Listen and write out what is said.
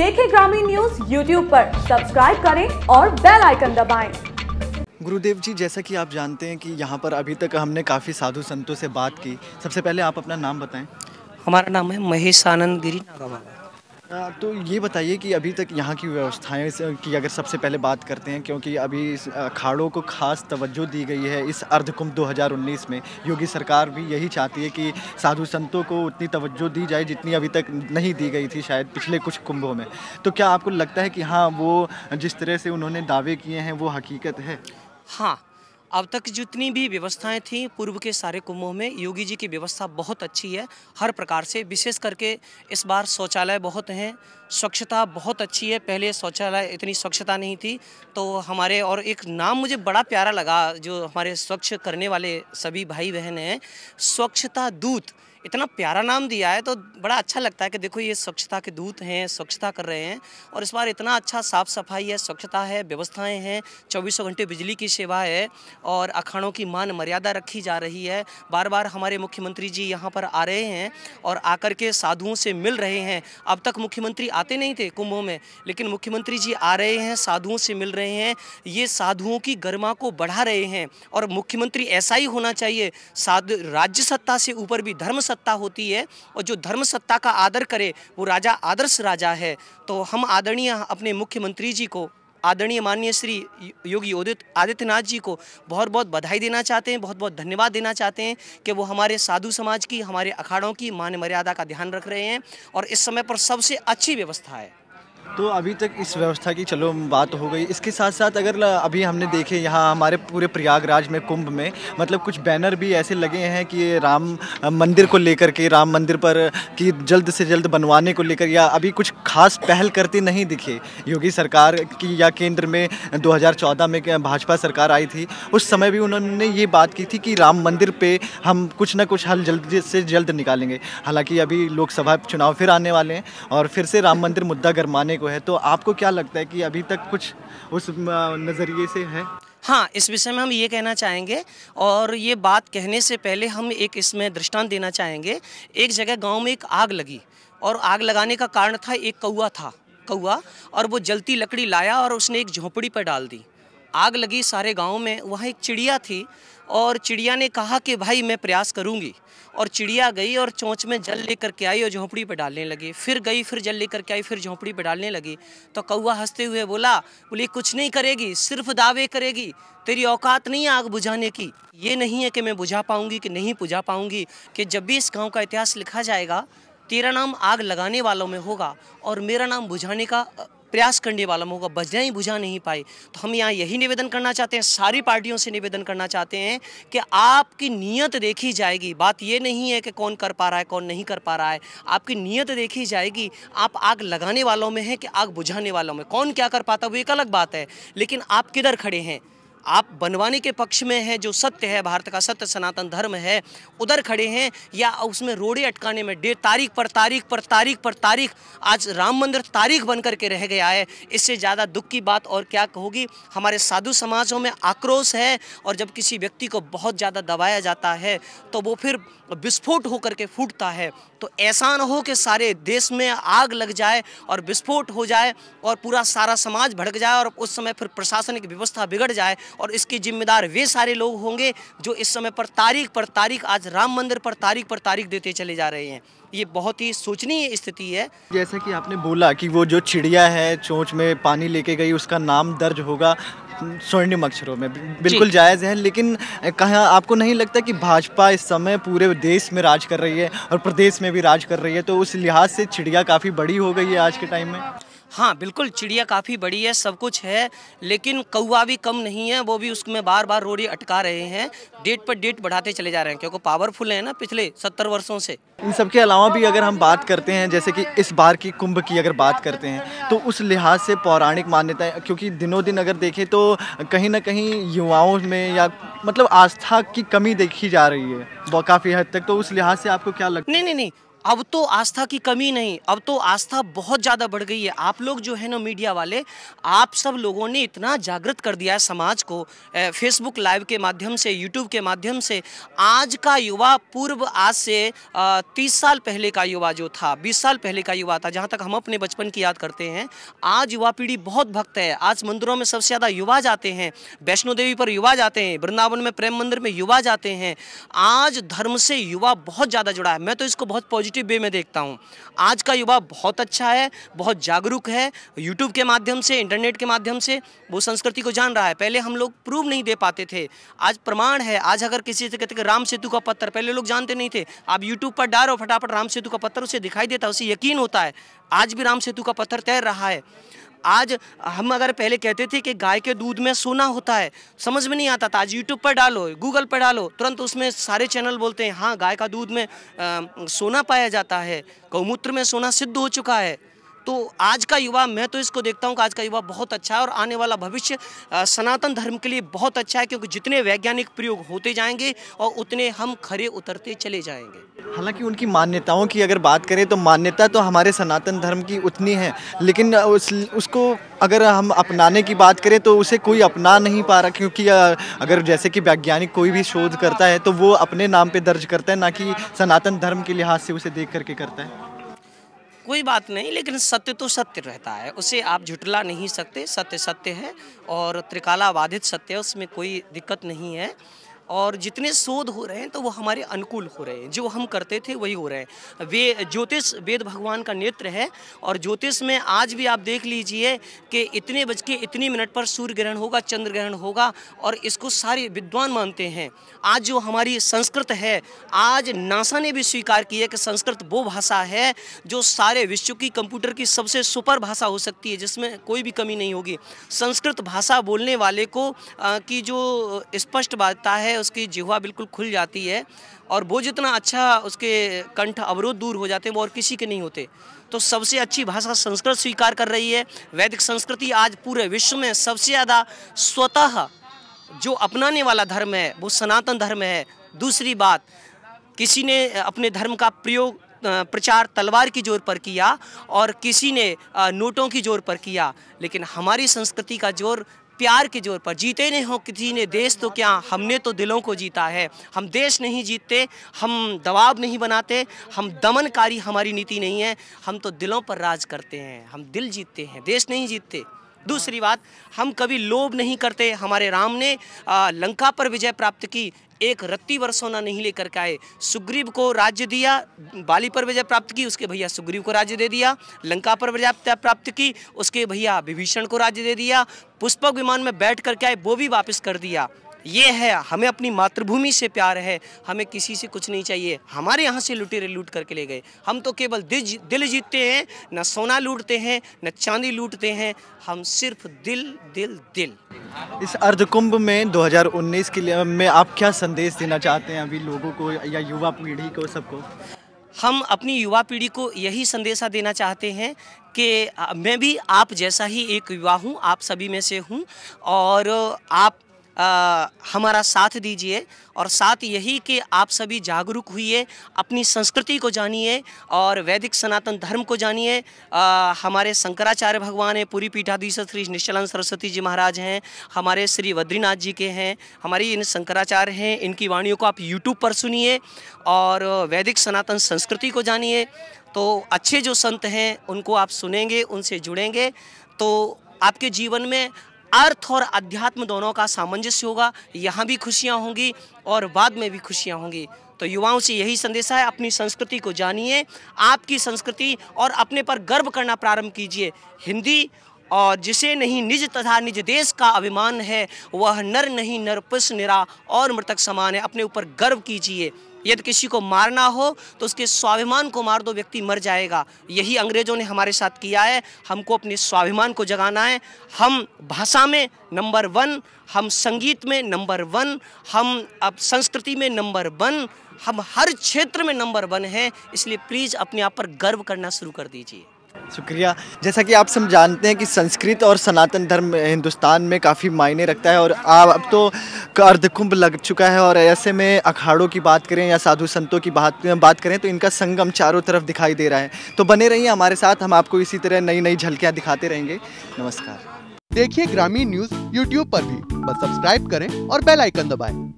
देखें ग्रामीण news YouTube पर सब्सक्राइब करें और बेल आइकन दबाएं। गुरुदेव जी जैसा कि आप जानते हैं कि यहाँ पर अभी तक हमने काफ़ी साधु संतों से बात की सबसे पहले आप अपना नाम बताएं हमारा नाम है महेश आनंद गिरी नागावाला तो ये बताइए कि अभी तक यहाँ की व्यवस्थाएं की अगर सबसे पहले बात करते हैं क्योंकि अभी अखाड़ों को खास तवज्जो दी गई है इस अर्धकुंभ 2019 में योगी सरकार भी यही चाहती है कि साधु संतों को उतनी तवज्जो दी जाए जितनी अभी तक नहीं दी गई थी शायद पिछले कुछ कुंभों में तो क्या आपको लगता है कि हाँ वो जिस तरह से उन्होंने दावे किए हैं वो हकीकत है हाँ अब तक जितनी भी व्यवस्थाएं थीं पूर्व के सारे कुंभों में योगी जी की व्यवस्था बहुत अच्छी है हर प्रकार से विशेष करके इस बार शौचालय बहुत हैं स्वच्छता बहुत अच्छी है पहले शौचालय इतनी स्वच्छता नहीं थी तो हमारे और एक नाम मुझे बड़ा प्यारा लगा जो हमारे स्वच्छ करने वाले सभी भाई बहन हैं स्वच्छता दूत इतना प्यारा नाम दिया है तो बड़ा अच्छा लगता है कि देखो ये स्वच्छता के दूत हैं स्वच्छता कर रहे हैं और इस बार इतना अच्छा साफ सफाई है स्वच्छता है व्यवस्थाएं हैं चौबीसों घंटे बिजली की सेवा है और अखाड़ों की मान मर्यादा रखी जा रही है बार बार हमारे मुख्यमंत्री जी यहाँ पर आ रहे हैं और आकर के साधुओं से मिल रहे हैं अब तक मुख्यमंत्री आते नहीं थे कुंभों में लेकिन मुख्यमंत्री जी आ रहे हैं साधुओं से मिल रहे हैं ये साधुओं की गरिमा को बढ़ा रहे हैं और मुख्यमंत्री ऐसा ही होना चाहिए साधु राज्य सत्ता से ऊपर भी धर्म सत्ता होती है और जो धर्म सत्ता का आदर करे वो राजा आदर्श राजा है तो हम आदरणीय अपने मुख्यमंत्री जी को आदरणीय माननीय श्री योगी उदित आदित्यनाथ जी को बहुत बहुत बधाई देना चाहते हैं बहुत बहुत धन्यवाद देना चाहते हैं कि वो हमारे साधु समाज की हमारे अखाड़ों की मान मर्यादा का ध्यान रख रहे हैं और इस समय पर सबसे अच्छी व्यवस्था है तो अभी तक इस व्यवस्था की चलो बात हो गई इसके साथ साथ अगर अभी हमने देखे यहाँ हमारे पूरे प्रयागराज में कुंभ में मतलब कुछ बैनर भी ऐसे लगे हैं कि राम मंदिर को लेकर के राम मंदिर पर कि जल्द से जल्द बनवाने को लेकर या अभी कुछ खास पहल करते नहीं दिखे योगी सरकार की या केंद्र में 2014 में भाजपा सरकार आई थी उस समय भी उन्होंने ये बात की थी कि राम मंदिर पर हम कुछ ना कुछ हल जल्द से जल्द निकालेंगे हालाँकि अभी लोकसभा चुनाव फिर आने वाले हैं और फिर से राम मंदिर मुद्दा गरमाने को है तो आपको क्या लगता है कि अभी तक कुछ उस नज़रिए से है हाँ इस विषय में हम ये कहना चाहेंगे और ये बात कहने से पहले हम एक इसमें दृष्टांत देना चाहेंगे एक जगह गांव में एक आग लगी और आग लगाने का कारण था एक कौआ था कौआ और वो जलती लकड़ी लाया और उसने एक झोंपड़ी पर डाल दी आग लगी सारे गांव में वहाँ एक चिड़िया थी और चिड़िया ने कहा कि भाई मैं प्रयास करूँगी और चिड़िया गई और चोंच में जल लेकर के आई और झोंपड़ी पर डालने लगी फिर गई फिर जल लेकर के आई फिर झोंपड़ी पर डालने लगी तो कौआ हंसते हुए बोला बोले कुछ नहीं करेगी सिर्फ दावे करेगी तेरी औकात नहीं आग बुझाने की ये नहीं है कि मैं बुझा पाऊँगी कि नहीं बुझा पाऊँगी कि जब भी इस गाँव का इतिहास लिखा जाएगा तेरा नाम आग लगाने वालों में होगा और मेरा नाम बुझाने का प्रयास करने वाला मौका बजना ही बुझा नहीं पाए तो हम यहाँ यही निवेदन करना चाहते हैं सारी पार्टियों से निवेदन करना चाहते हैं कि आपकी नीयत देखी जाएगी बात ये नहीं है कि कौन कर पा रहा है कौन नहीं कर पा रहा है आपकी नीयत देखी जाएगी आप आग लगाने वालों में हैं कि आग बुझाने वालों में कौन क्या कर पाता वो एक अलग बात है लेकिन आप किधर खड़े हैं आप बनवाने के पक्ष में हैं जो सत्य है भारत का सत्य सनातन धर्म है उधर खड़े हैं या उसमें रोड़े अटकाने में डेढ़ तारीख पर तारीख पर तारीख पर तारीख आज राम मंदिर तारीख बन करके रह गया है इससे ज़्यादा दुख की बात और क्या कहोगी हमारे साधु समाजों में आक्रोश है और जब किसी व्यक्ति को बहुत ज़्यादा दबाया जाता है तो वो फिर विस्फोट होकर के फूटता है तो ऐसा ना हो कि सारे देश में आग लग जाए और विस्फोट हो जाए और पूरा सारा समाज भड़क जाए और उस समय फिर प्रशासनिक व्यवस्था बिगड़ जाए और इसके जिम्मेदार वे सारे लोग होंगे जो इस समय पर तारीख पर तारीख आज राम मंदिर पर तारीख पर तारीख देते चले जा रहे हैं ये बहुत ही सोचनीय स्थिति है जैसा कि आपने बोला कि वो जो चिड़िया है चोंच में पानी लेके गई उसका नाम दर्ज होगा स्वर्णिम अक्षरों में बिल्कुल जायज़ है लेकिन कहा आपको नहीं लगता कि भाजपा इस समय पूरे देश में राज कर रही है और प्रदेश में भी राज कर रही है तो उस लिहाज से चिड़िया काफ़ी बड़ी हो गई है आज के टाइम में हाँ बिल्कुल चिड़िया काफ़ी बड़ी है सब कुछ है लेकिन कौआ भी कम नहीं है वो भी उसमें बार बार रोड़ी अटका रहे हैं डेट पर डेट बढ़ाते चले जा रहे हैं क्योंकि पावरफुल है ना पिछले सत्तर वर्षों से इन सब के अलावा भी अगर हम बात करते हैं जैसे कि इस बार की कुंभ की अगर बात करते हैं तो उस लिहाज से पौराणिक मान्यताएं क्योंकि दिनों दिन अगर देखें तो कहीं ना कहीं युवाओं में या मतलब आस्था की कमी देखी जा रही है काफ़ी हद तक तो उस लिहाज से आपको क्या लगता है नहीं नहीं नहीं अब तो आस्था की कमी नहीं अब तो आस्था बहुत ज़्यादा बढ़ गई है आप लोग जो है ना मीडिया वाले आप सब लोगों ने इतना जागृत कर दिया है समाज को फेसबुक लाइव के माध्यम से यूट्यूब के माध्यम से आज का युवा पूर्व आज से तीस साल पहले का युवा जो था बीस साल पहले का युवा था जहाँ तक हम अपने बचपन की याद करते हैं आज युवा पीढ़ी बहुत भक्त है आज मंदिरों में सबसे ज़्यादा युवा जाते हैं वैष्णो देवी पर युवा जाते हैं वृंदावन में प्रेम मंदिर में युवा जाते हैं आज धर्म से युवा बहुत ज़्यादा जुड़ा है मैं तो इसको बहुत पॉजिटिव पॉजिटिव वे में देखता हूँ आज का युवा बहुत अच्छा है बहुत जागरूक है यूट्यूब के माध्यम से इंटरनेट के माध्यम से वो संस्कृति को जान रहा है पहले हम लोग प्रूव नहीं दे पाते थे आज प्रमाण है आज अगर किसी से कहते राम सेतु का पत्थर पहले लोग जानते नहीं थे आप यूट्यूब पर डालो फटाफट राम सेतु का पत्थर उसे दिखाई देता है उसे यकीन होता है आज भी राम सेतु का पत्थर तैर रहा है आज हम अगर पहले कहते थे कि गाय के दूध में सोना होता है समझ में नहीं आता था आज यूट्यूब पर डालो गूगल पर डालो तुरंत उसमें सारे चैनल बोलते हैं हाँ गाय का दूध में आ, सोना पाया जाता है गौमूत्र में सोना सिद्ध हो चुका है तो आज का युवा मैं तो इसको देखता हूँ कि आज का युवा बहुत अच्छा है और आने वाला भविष्य सनातन धर्म के लिए बहुत अच्छा है क्योंकि जितने वैज्ञानिक प्रयोग होते जाएंगे और उतने हम खरे उतरते चले जाएंगे हालांकि उनकी मान्यताओं की अगर बात करें तो मान्यता तो हमारे सनातन धर्म की उतनी है लेकिन उस, उसको अगर हम अपनाने की बात करें तो उसे कोई अपना नहीं पा रहा क्योंकि अगर जैसे कि वैज्ञानिक कोई भी शोध करता है तो वो अपने नाम पर दर्ज करता है ना कि सनातन धर्म के लिहाज से उसे देख करके करता है कोई बात नहीं लेकिन सत्य तो सत्य रहता है उसे आप झुटला नहीं सकते सत्य सत्य है और त्रिकाला बाधित सत्य है उसमें कोई दिक्कत नहीं है और जितने शोध हो रहे हैं तो वो हमारे अनुकूल हो रहे हैं जो हम करते थे वही हो रहे हैं वे ज्योतिष वेद भगवान का नेत्र है और ज्योतिष में आज भी आप देख लीजिए कि इतने बज के इतनी मिनट पर सूर्य ग्रहण होगा चंद्र ग्रहण होगा और इसको सारे विद्वान मानते हैं आज जो हमारी संस्कृत है आज नासा ने भी स्वीकार किया कि संस्कृत वो भाषा है जो सारे विश्व की कंप्यूटर की सबसे सुपर भाषा हो सकती है जिसमें कोई भी कमी नहीं होगी संस्कृत भाषा बोलने वाले को आ, की जो स्पष्ट वार्ता है उसकी जिहवा बिल्कुल खुल जाती है और वो जितना अच्छा उसके कंठ अवरोध दूर हो जाते हैं वो और किसी के नहीं होते तो सबसे अच्छी भाषा संस्कृत स्वीकार कर रही है वैदिक संस्कृति आज पूरे विश्व में सबसे ज़्यादा स्वतः जो अपनाने वाला धर्म है वो सनातन धर्म है दूसरी बात किसी ने अपने धर्म का प्रयोग प्रचार तलवार की जोर पर किया और किसी ने नोटों की जोर पर किया लेकिन हमारी संस्कृति का जोर प्यार के जोर पर जीते नहीं हो किसी ने देश तो क्या हमने तो दिलों को जीता है हम देश नहीं जीतते हम दबाव नहीं बनाते हम दमनकारी हमारी नीति नहीं है हम तो दिलों पर राज करते हैं हम दिल जीतते हैं देश नहीं जीतते दूसरी बात हम कभी लोभ नहीं करते हमारे राम ने आ, लंका पर विजय प्राप्त की एक रत्ती वर्षोना नहीं लेकर के आए सुग्रीव को राज्य दिया बाली पर विजय प्राप्त की उसके भैया सुग्रीव को राज्य दे दिया लंका पर विजय प्राप्त की उसके भैया विभीषण को राज्य दे दिया पुष्पक विमान में बैठ करके आए वो भी वापस कर दिया ये है हमें अपनी मातृभूमि से प्यार है हमें किसी से कुछ नहीं चाहिए हमारे यहाँ से लुटेरे लूट करके ले गए हम तो केवल दिल दिल जीतते हैं न सोना लूटते हैं न चांदी लूटते हैं हम सिर्फ दिल दिल दिल इस अर्ध कुंभ में 2019 के लिए में आप क्या संदेश देना चाहते हैं अभी लोगों को या युवा पीढ़ी को सबको हम अपनी युवा पीढ़ी को यही संदेशा देना चाहते हैं कि मैं भी आप जैसा ही एक युवा हूँ आप सभी में से हूँ और आप आ, हमारा साथ दीजिए और साथ यही कि आप सभी जागरूक हुई अपनी संस्कृति को जानिए और वैदिक सनातन धर्म को जानिए हमारे शंकराचार्य भगवान हैं पूरी पीठाधीश श्री निश्चलन सरस्वती जी महाराज हैं हमारे श्री बद्रीनाथ जी के हैं हमारी इन शंकराचार्य हैं इनकी वाणियों को आप यूट्यूब पर सुनिए और वैदिक सनातन संस्कृति को जानिए तो अच्छे जो संत हैं उनको आप सुनेंगे उनसे जुड़ेंगे तो आपके जीवन में अर्थ और अध्यात्म दोनों का सामंजस्य होगा यहाँ भी खुशियाँ होंगी और बाद में भी खुशियाँ होंगी तो युवाओं से यही संदेशा है अपनी संस्कृति को जानिए आपकी संस्कृति और अपने पर गर्व करना प्रारंभ कीजिए हिंदी और जिसे नहीं निज तथा निज देश का अभिमान है वह नर नहीं नरपुष निरा और मृतक समान है अपने ऊपर गर्व कीजिए यदि किसी को मारना हो तो उसके स्वाभिमान को मार दो व्यक्ति मर जाएगा यही अंग्रेज़ों ने हमारे साथ किया है हमको अपने स्वाभिमान को जगाना है हम भाषा में नंबर वन हम संगीत में नंबर वन हम अब संस्कृति में नंबर वन हम हर क्षेत्र में नंबर वन हैं इसलिए प्लीज़ अपने आप पर गर्व करना शुरू कर दीजिए शुक्रिया जैसा कि आप सब जानते हैं कि संस्कृत और सनातन धर्म हिंदुस्तान में काफ़ी मायने रखता है और आप अब तो का अर्ध कुंभ लग चुका है और ऐसे में अखाड़ों की बात करें या साधु संतों की बात बात करें तो इनका संगम चारों तरफ दिखाई दे रहा है तो बने रहिए हमारे साथ हम आपको इसी तरह नई नई झलकियाँ दिखाते रहेंगे नमस्कार देखिए ग्रामीण न्यूज यूट्यूब पर भी बस सब्सक्राइब करें और बेल आइकन दबाएं।